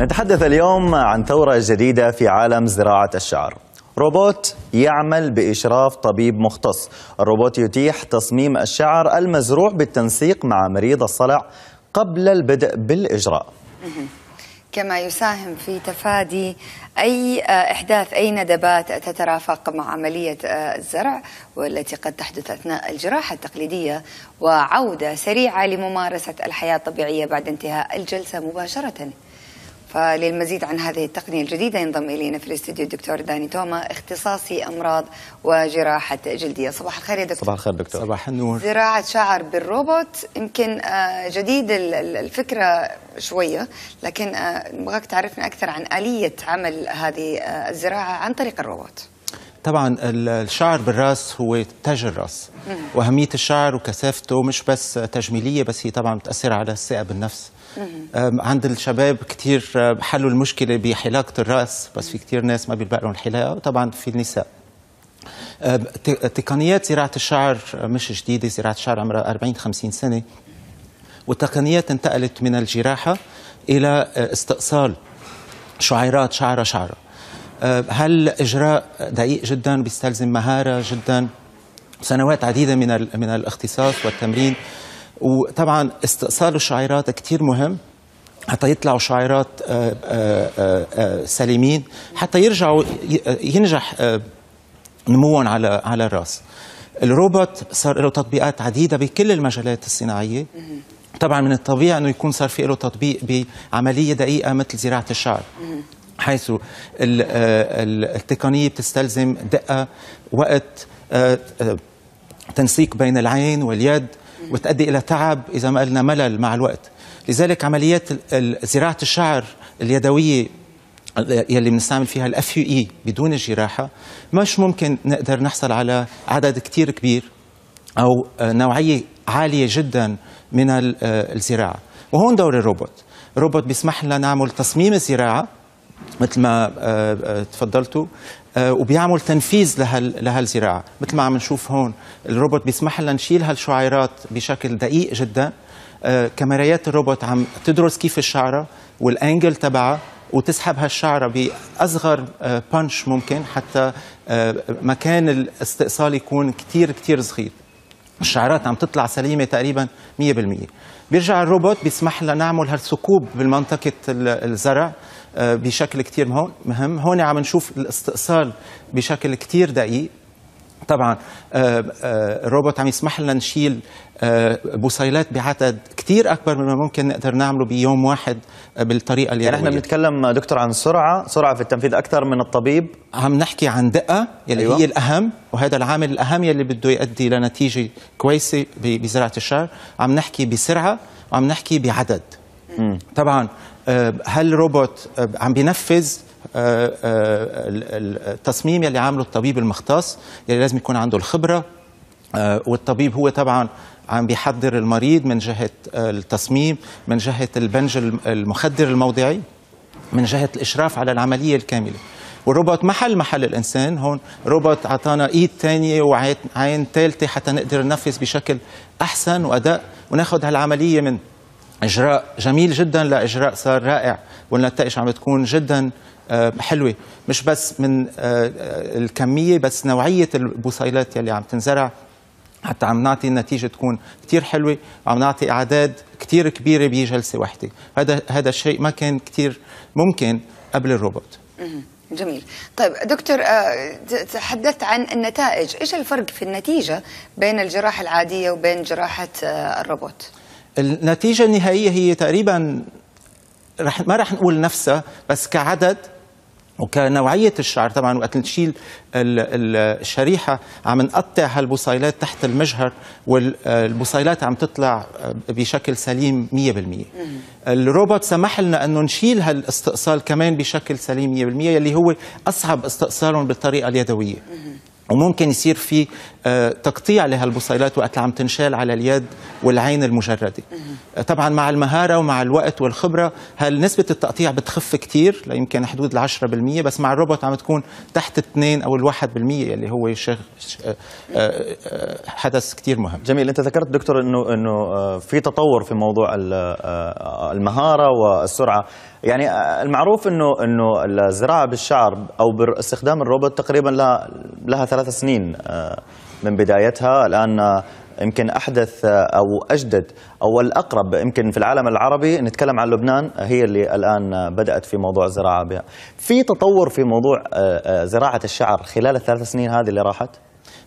نتحدث اليوم عن ثورة جديدة في عالم زراعة الشعر روبوت يعمل بإشراف طبيب مختص الروبوت يتيح تصميم الشعر المزروع بالتنسيق مع مريض الصلع قبل البدء بالإجراء كما يساهم في تفادي أي آه، إحداث أي ندبات تترافق مع عملية آه، الزرع والتي قد تحدث أثناء الجراحة التقليدية وعودة سريعة لممارسة الحياة الطبيعية بعد انتهاء الجلسة مباشرةً فللمزيد عن هذه التقنية الجديدة ينضم إلينا في الاستديو الدكتور داني توما اختصاصي أمراض وجراحة جلدية صباح الخير يا دكتور صباح الخير دكتور صباح النور زراعة شعر بالروبوت يمكن آه، جديد الفكرة شوية لكن آه، نبغاك تعرفنا أكثر عن آلية عمل هذه آه، الزراعة عن طريق الروبوت طبعا الشعر بالراس هو تاج الراس واهميه الشعر وكثافته مش بس تجميليه بس هي طبعا بتاثر على الثقه بالنفس عند الشباب كثير حلوا المشكله بحلاقه الراس بس في كثير ناس ما بيلبق لهم الحلاقه وطبعا في النساء تقنيات زراعه الشعر مش جديده زراعه الشعر عمرها 40 50 سنه والتقنيات انتقلت من الجراحه الى أه، استئصال شعيرات شعره شعره أه، هل اجراء دقيق جدا بيستلزم مهاره جدا سنوات عديده من من الاختصاص والتمرين وطبعا استئصال الشعيرات كتير مهم حتى يطلعوا شعيرات آه، آه، آه، سليمين حتى يرجعوا ينجح نموهم على على الراس الروبوت صار له تطبيقات عديده بكل المجالات الصناعيه طبعا من الطبيعي انه يكون صار في له تطبيق بعمليه دقيقه مثل زراعه الشعر حيث التقنيه بتستلزم دقه وقت تنسيق بين العين واليد وتؤدي إلى تعب إذا ما قلنا ملل مع الوقت لذلك عمليات زراعة الشعر اليدوية يلي بنستعمل فيها الاف يو اي e بدون الجراحه مش ممكن نقدر نحصل على عدد كتير كبير او نوعيه عاليه جدا من الزراعه وهون دور الروبوت الروبوت بيسمح لنا نعمل تصميم الزراعه مثل ما آه، آه، تفضلتوا آه، وبيعمل تنفيذ لهالزراعه مثل ما عم نشوف هون الروبوت بيسمح لنا نشيل هالشعيرات بشكل دقيق جدا آه، كاميرات الروبوت عم تدرس كيف الشعره والانجل تبعها وتسحب هالشعره باصغر بانش آه، ممكن حتى مكان الاستئصال يكون كثير كثير صغير الشعرات عم تطلع سليمه تقريبا 100% بيرجع الروبوت بيسمح لنا نعمل هالثقوب بمنطقه الزرع آه، بشكل كثير مهم هون عم نشوف الاستئصال بشكل كثير دقيق طبعا الروبوت آه، آه، عم يسمح لنا نشيل آه، بصيلات بعدد كثير اكبر مما ممكن نقدر نعمله بيوم واحد بالطريقه اللي يعني احنا بنتكلم دكتور عن سرعه سرعه في التنفيذ اكثر من الطبيب عم نحكي عن دقه اللي أيوة. هي الاهم وهذا العامل الاهم يلي بده يؤدي لنتيجه كويسه بزراعه الشعر عم نحكي بسرعه وعم نحكي بعدد م. طبعا هل الروبوت عم بينفذ آه، آه، التصميم يلي عامله الطبيب المختص يلي لازم يكون عنده الخبره آه، والطبيب هو طبعا عم بيحضر المريض من جهه التصميم من جهه البنج المخدر الموضعي من جهه الاشراف على العمليه الكامله والروبوت محل محل الانسان هون روبوت اعطانا ايد ثانيه وعين ثالثه حتى نقدر ننفذ بشكل احسن وادق وناخذ هالعمليه من اجراء جميل جدا لاجراء صار رائع والنتائج عم تكون جدا آه، حلوه مش بس من آه، آه، الكميه بس نوعيه البصيلات يلي عم تنزرع حتى عم نعطي النتيجه تكون كثير حلوه عم نعطي اعداد كثير كبيره بجلسه واحده هذا هذا الشيء ما كان كثير ممكن قبل الروبوت جميل طيب دكتور تحدثت عن النتائج ايش الفرق في النتيجه بين الجراحه العاديه وبين جراحه الروبوت النتيجه النهائيه هي تقريبا رح ما رح نقول نفسها بس كعدد وكنوعية الشعر طبعا وقت نشيل الشريحة عم نقطع هالبصيلات تحت المجهر والبصيلات عم تطلع بشكل سليم 100% الروبوت سمح لنا أنه نشيل هالاستئصال كمان بشكل سليم 100% يلي هو أصعب استئصالهم بالطريقة اليدوية وممكن يصير في آه، تقطيع لهالبصيلات وقت عم تنشال على اليد والعين المجرده آه، طبعا مع المهاره ومع الوقت والخبره هل نسبه التقطيع بتخف كثير يمكن حدود ال 10% بس مع الروبوت عم تكون تحت 2 او ال 1% اللي هو شغ... آه، حدث كثير مهم جميل انت ذكرت دكتور انه انه في تطور في موضوع المهاره والسرعه يعني المعروف انه انه الزراعه بالشعر او باستخدام الروبوت تقريبا لها لها ثلاث سنين من بدايتها الآن يمكن احدث او اجدد او الاقرب يمكن في العالم العربي نتكلم عن لبنان هي اللي الان بدات في موضوع الزراعه بها. في تطور في موضوع آه، آه، زراعه الشعر خلال الثلاث سنين هذه اللي راحت؟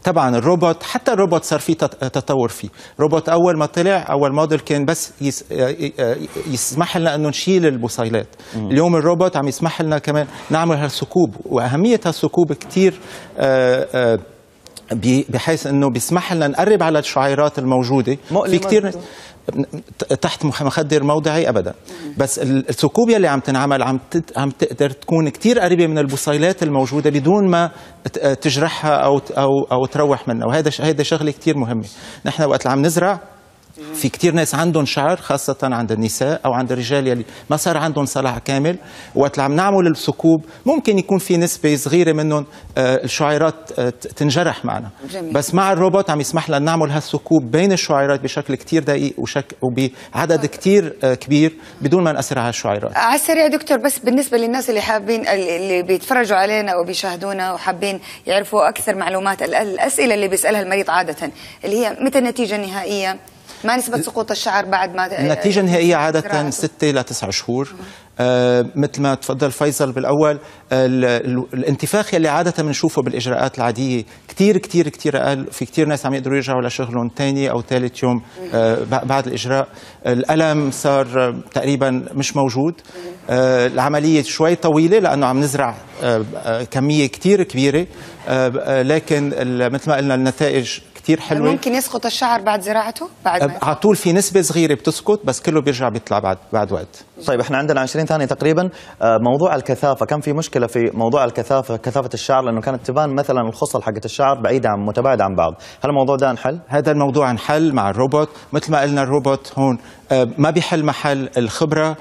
طبعا الروبوت حتى الروبوت صار في تطور فيه روبوت اول ما طلع اول موديل كان بس آه، يسمح لنا انه نشيل البصيلات اليوم الروبوت عم يسمح لنا كمان نعمل هالثقوب واهميه هالثقوب كثير بحيث انه بيسمح لنا نقرب على الشعيرات الموجوده في كثير تحت مخدر موضعي ابدا بس الثقوب يلي عم تنعمل عم عم تقدر تكون كثير قريبه من البصيلات الموجوده بدون ما تجرحها او او او تروح منها وهذا هذا شغله كثير مهمه نحن وقت اللي عم نزرع في كثير ناس عندهم شعر خاصه عند النساء او عند الرجال يلي ما صار عندهم صلع كامل وقت عم نعمل الثقوب ممكن يكون في نسبه صغيره منهم آه، الشعيرات آه، تنجرح معنا جميل. بس مع الروبوت عم يسمح لنا نعمل هالثقوب بين الشعيرات بشكل كثير دقيق وشك وبعدد كثير آه، كبير بدون ما ناثر على الشعيرات على السريع دكتور بس بالنسبه للناس اللي حابين اللي بيتفرجوا علينا او بيشاهدونا وحابين يعرفوا اكثر معلومات الاسئله اللي بيسالها المريض عاده اللي هي متى النتيجه النهائيه ما نسبة سقوط الشعر بعد ما النتيجة النهائية عادة ستة إلى تسعة شهور آه مثل ما تفضل فيصل بالأول آه، الانتفاخ يلي عادة بنشوفه بالإجراءات العادية كثير كثير كثير أقل في كثير ناس عم يقدروا يرجعوا لشغلهم ثاني أو ثالث يوم آه بعد الإجراء الألم صار آه، تقريبا مش موجود آه، العملية شوي طويلة لأنه عم نزرع كمية كثير كبيرة لكن مثل ما قلنا النتائج كثير حلوه ممكن يسقط الشعر بعد زراعته بعد على طول في نسبه صغيره بتسقط بس كله بيرجع بيطلع بعد بعد وقت طيب احنا عندنا 20 ثانيه تقريبا آه، موضوع الكثافه كان في مشكله في موضوع الكثافه كثافه الشعر لانه كانت تبان مثلا الخصل حقت الشعر بعيده عن متباعده عن بعض هل الموضوع ده انحل هذا الموضوع انحل مع الروبوت مثل ما قلنا الروبوت هون آه، ما بيحل محل الخبره آه،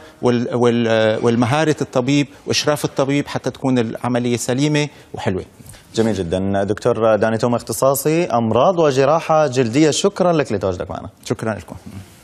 والمهاره الطبيب واشراف الطبيب حتى تكون العمليه سليمه وحلوه جميل جدا دكتور داني توم اختصاصي امراض وجراحه جلديه شكرا لك لتواجدك معنا شكرا لكم